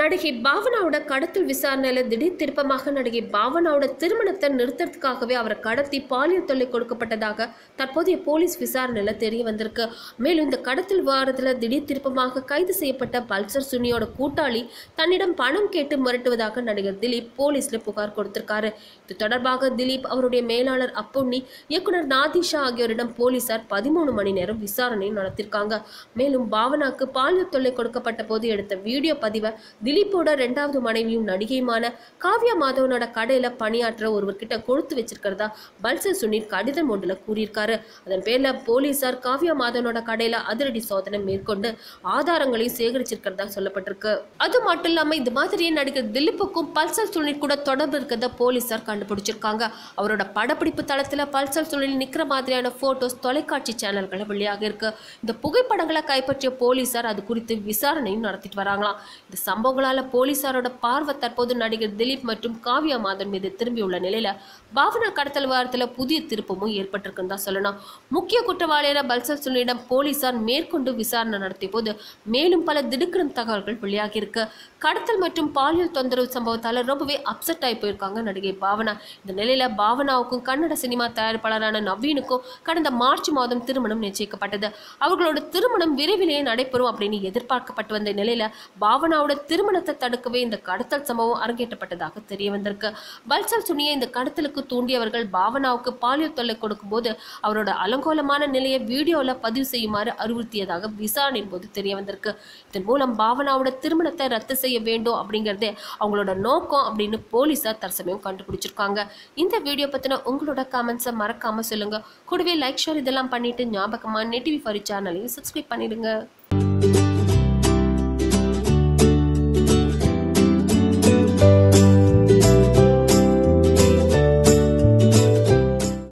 நடிகை பாவனாவோட கடத்தல் விசாரணையில திடீர் திருப்பமாக நடிகை பாவனாவோட திருமணத்தை நிறுத்துறதுக்காகவே அவரை கடத்தி பாலியல் தொல்லை கொடுக்கப்பட்டதாக தற்போதைய போலீஸ் விசாரணையில தெரிய வந்திருக்கு மேலும் இந்த கடத்தல் விவகாரத்தில் திடீர் திருப்பமாக கைது செய்யப்பட்ட பல்சர் சுனியோட கூட்டாளி தன்னிடம் பணம் கேட்டு மிரட்டுவதாக நடிகர் திலீப் போலீஸ்ல புகார் கொடுத்திருக்காரு இது தொடர்பாக திலீப் அவருடைய மேலாளர் அப்புண்ணி இயக்குனர் நாதிஷா ஆகியோரிடம் போலீசார் பதிமூணு மணி நேரம் விசாரணை நடத்திருக்காங்க மேலும் பாவனாக்கு பாலியல் தொல்லை கொடுக்கப்பட்ட போது எடுத்த வீடியோ பதிவை திலீப்போட ரெண்டாவது மனைவியும் நடிகையுமான காவ்யா மாதவனோட கடையில் பணியாற்ற ஒருவர்கிட்ட கொடுத்து வச்சிருக்கிறதா பல்சர் சுனில் கடிதம் ஒன்றில் கூறியிருக்காரு அதன் பேரில் போலீசார் காவ்யா மாதவனோட கடையில் அதிரடி சோதனை மேற்கொண்டு ஆதாரங்களையும் சேகரிச்சிருக்கிறதா சொல்லப்பட்டிருக்கு அது மட்டும் இல்லாமல் இந்த மாதிரியே நடிகர் திலீப்புக்கும் பல்சர் சுனில் கூட தொடர்பு இருக்கிறத போலீசார் கண்டுபிடிச்சிருக்காங்க அவரோட படப்பிடிப்பு தளத்தில் பல்சர் சுனில் நிற்கிற மாதிரியான ஃபோட்டோஸ் தொலைக்காட்சி சேனல்கள் வெளியாக இருக்கு இந்த புகைப்படங்களை கைப்பற்றிய போலீசார் அது குறித்து விசாரணையும் நடத்திட்டு வராங்களாம் இந்த சம்பவம் சம்பவங்களால போலீசாரோட பார்வை தற்போது நடிகர் திலீப் மற்றும் காவ்யா மாதன் மீது திரும்பியுள்ள நிலையில பாவனா கடத்தல் வாரத்தில் புதிய திருப்பமும் ஏற்பட்டிருக்குன்னு தான் சொல்லணும் முக்கிய குற்றவாளியான பல்சல் சுனியிடம் போலீசார் மேற்கொண்டு விசாரணை நடத்திய போது மேலும் பல திடுக்கிடும் தகவல்கள் வெளியாகியிருக்கு கடத்தல் மற்றும் பாலியல் தொந்தரவு சம்பவத்தால் ரொம்பவே அப்செட் ஆகி போயிருக்காங்க நடிகை பாவனா இந்த நிலையில் பாவனாவுக்கும் கன்னட சினிமா தயாரிப்பாளரான நவீனுக்கும் கடந்த மார்ச் மாதம் திருமணம் நிச்சயிக்கப்பட்டது அவர்களோட திருமணம் விரைவிலேயே நடைபெறும் அப்படின்னு எதிர்பார்க்கப்பட்டு வந்த நிலையில் பாவனாவோட திருமணம் திருமணத்தை தடுக்கவே இந்த கடத்தல் சம்பவம் அரங்கேற்றப்பட்டதாக தெரிய வந்திருக்கு பல்சல் சுனியை இந்த கடத்தலுக்கு தூண்டியவர்கள் பாவனாவுக்கு பாலியல் தொல்லை கொடுக்கும்போது அவரோட அலங்கோலமான நிலையை வீடியோவில் பதிவு செய்யுமாறு அறிவுறுத்தியதாக விசாரணையின் போது தெரிய வந்திருக்கு இதன் மூலம் பாவனாவோட திருமணத்தை ரத்து செய்ய வேண்டும் அப்படிங்கிறதே அவங்களோட நோக்கம் அப்படின்னு போலீஸார் தற்சமயம் கண்டுபிடிச்சிருக்காங்க இந்த வீடியோ பற்றின உங்களோட கமெண்ட்ஸை மறக்காமல் சொல்லுங்கள் கூடவே லைக் ஷேர் இதெல்லாம் பண்ணிட்டு ஞாபகமாக நெட்டிவி ஃபரி சேனலையும் சப்ஸ்கிரைப் பண்ணிடுங்க